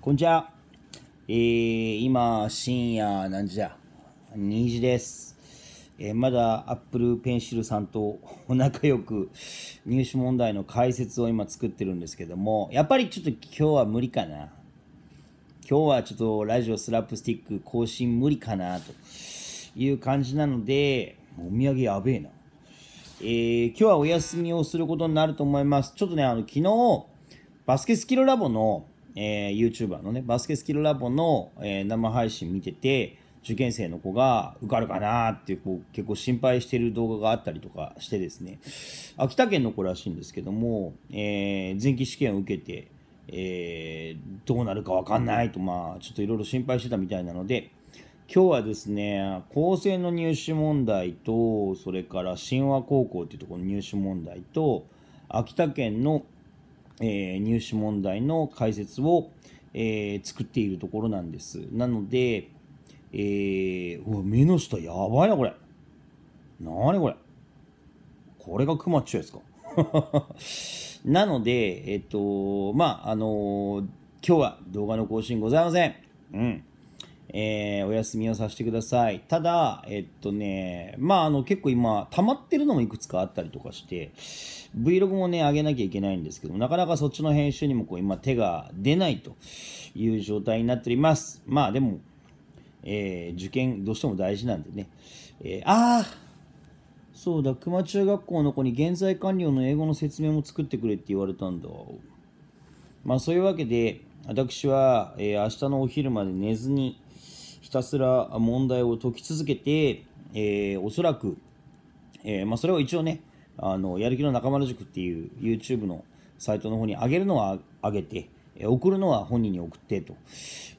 こんにちは。えー、今、深夜何時だ ?2 時です。えー、まだ Apple Pencil さんとお 仲良く入試問題の解説を今作ってるんですけども、やっぱりちょっと今日は無理かな。今日はちょっとラジオスラップスティック更新無理かなという感じなので、お土産やべえな。えー、今日はお休みをすることになると思います。ちょっとね、あの、昨日、バスケスキルラボのえー、YouTuber のね、バスケスキルラボの、えー、生配信見てて、受験生の子が受かるかなってこう結構心配してる動画があったりとかしてですね、秋田県の子らしいんですけども、えー、前期試験を受けて、えー、どうなるかわかんないと、まあ、ちょっといろいろ心配してたみたいなので、今日はですね、高専の入試問題と、それから神話高校っていうところの入試問題と、秋田県のえ入試問題の解説を、え作っているところなんです。なので、えー、うわ、目の下やばいな、これ。なにこれ。これがクマっちょうですか。なので、えっと、まあ、あのー、今日は動画の更新ございません。うん。えー、お休みをさせてください。ただ、えっとね、まあ、あの、結構今、溜まってるのもいくつかあったりとかして、Vlog もね、上げなきゃいけないんですけども、なかなかそっちの編集にもこう、今、手が出ないという状態になっております。まあ、でも、えー、受験、どうしても大事なんでね。えー、ああそうだ、熊中学校の子に現在完了の英語の説明も作ってくれって言われたんだ。まあ、そういうわけで、私は、えー、明日のお昼まで寝ずに、ひたすら問題を解き続けて、えー、おそらく、えー、まあ、それを一応ね、あのやる気の中丸塾っていう YouTube のサイトの方に上げるのは上げて、送るのは本人に送ってと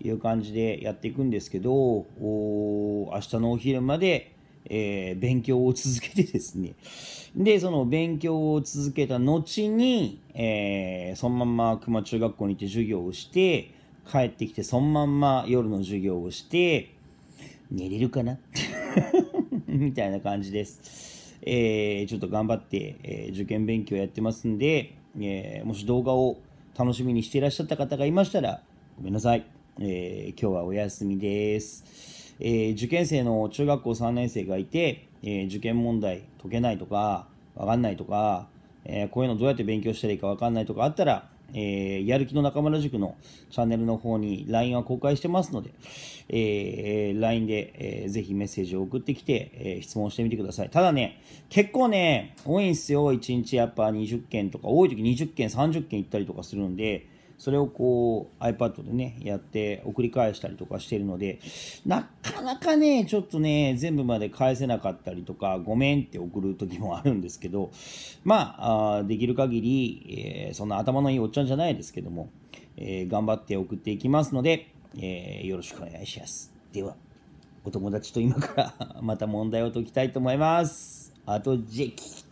いう感じでやっていくんですけど、お明日のお昼まで、えー、勉強を続けてですね。で、その勉強を続けた後に、えー、そのまま熊中学校に行って授業をして、帰ってきて、そのまんま夜の授業をして、寝れるかな みたいな感じです。えー、ちょっと頑張って、えー、受験勉強やってますんで、えー、もし動画を楽しみにしていらっしゃった方がいましたら、ごめんなさい。えー、今日はお休みです。えー、受験生の中学校3年生がいて、えー、受験問題解けないとか、わかんないとか、えこういうのどうやって勉強したらいいかわかんないとかあったら、えー、やる気の中村塾のチャンネルの方に LINE は公開してますので、えー、LINE で、えー、ぜひメッセージを送ってきて、えー、質問してみてください。ただね、結構ね、多いんすよ。1日やっぱ20件とか、多い時20件、30件行ったりとかするんで、それをこう iPad でね、やって送り返したりとかしてるので、なかなかね、ちょっとね、全部まで返せなかったりとか、ごめんって送る時もあるんですけど、まあ、できる限り、えー、そんな頭のいいおっちゃんじゃないですけども、えー、頑張って送っていきますので、えー、よろしくお願いします。では、お友達と今から また問題を解きたいと思います。あと、ジェキ。